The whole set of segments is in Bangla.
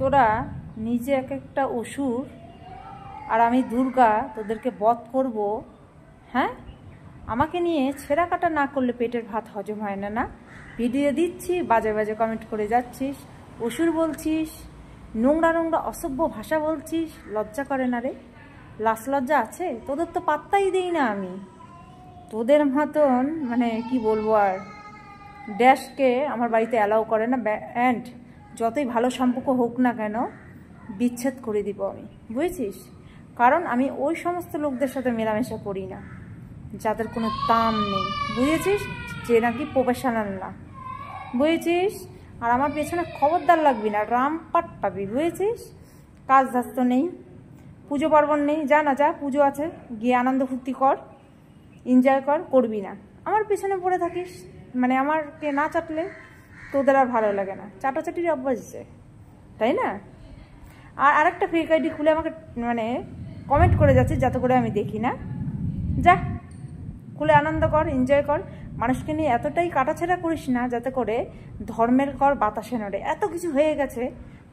তোরা নিজে এক একটা অসুর আর আমি দুর্গা তোদেরকে বধ করব হ্যাঁ আমাকে নিয়ে ছেঁড়া কাটা না করলে পেটের ভাত হজম হয় না না ভিডিও দিচ্ছি বাজে বাজে কমেন্ট করে যাচ্ছিস অসুর বলছিস নোংরা নোংরা অসভ্য ভাষা বলছিস লজ্জা করে না রে লাস লজ্জা আছে তোদের তো পাত্তাই দিই না আমি তোদের মতন মানে কি বলবো আর ড্যাশকে আমার বাড়িতে অ্যালাউ করে না অ্যান্ড যতই ভালো সম্পর্ক হোক না কেন বিচ্ছেদ করে দিব আমি বুঝেছিস কারণ আমি ওই সমস্ত লোকদের সাথে মেলামেশা করি না যাদের কোনো দাম নেই বুঝেছিস যে নাকি প্রফেশনাল না বুঝেছিস আর আমার পেছনে খবরদার লাগবি না রামপাট পাবি বুঝেছিস কাজ ধাজ তো নেই পুজো পার্বণ নেই যা না যা পুজো আছে গিয়ে আনন্দ ফুর্তি কর এনজয় কর করবি না আমার পেছনে পড়ে থাকিস মানে আমার কে না চাটলে তোদের আর ভালো লাগে না চাটাচাটির অভ্যাস যে তাই না আর আরেকটা ফেক আইডি খুলে আমাকে মানে কমেন্ট করে যাচ্ছে যাতে করে আমি দেখি না যা খুলে আনন্দ কর এনজয় কর মানুষকে নিয়ে এতটাই কাটাছেড়া করিস না যাতে করে ধর্মের কর বাতাসে নড়ে এত কিছু হয়ে গেছে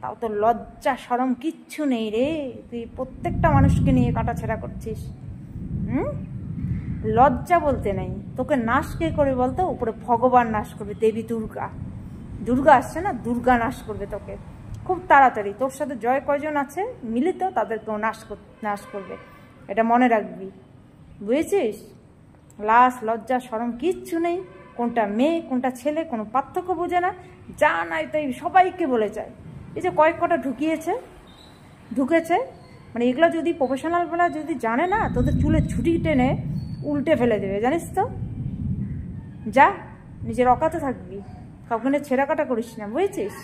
তাও তো লজ্জা সরম কিচ্ছু নেই রে তুই প্রত্যেকটা মানুষকে নিয়ে কাটাছেড়া করছিস হুম লজ্জা বলতে নেই তোকে নাশ কে করে বলতো উপরে ভগবান নাশ করবে দেবী দুর্গা দুর্গা আসছে না দুর্গা নাশ করবে তোকে খুব তাড়াতাড়ি তোর সাথে জয় কয়জন আছে মিলিত তাদেরকেও নাশ নাশ করবে এটা মনে রাখবি বুঝেছিস লাশ লজ্জা সরম কিচ্ছু নেই কোনটা মেয়ে কোনটা ছেলে কোনো পার্থক্য বোঝে না যা নাই তাই সবাইকে বলে যায় এই যে কয়েক কটা ঢুকিয়েছে ঢুকেছে মানে এগুলো যদি প্রফেশনালবেলা যদি জানে না তোদের চুলে ছুটি টেনে উল্টে ফেলে দেবে জানিস তো যা নিজের অকাতে থাকবি কখনো ছেঁড়া কাটা করিস না বুঝেছিস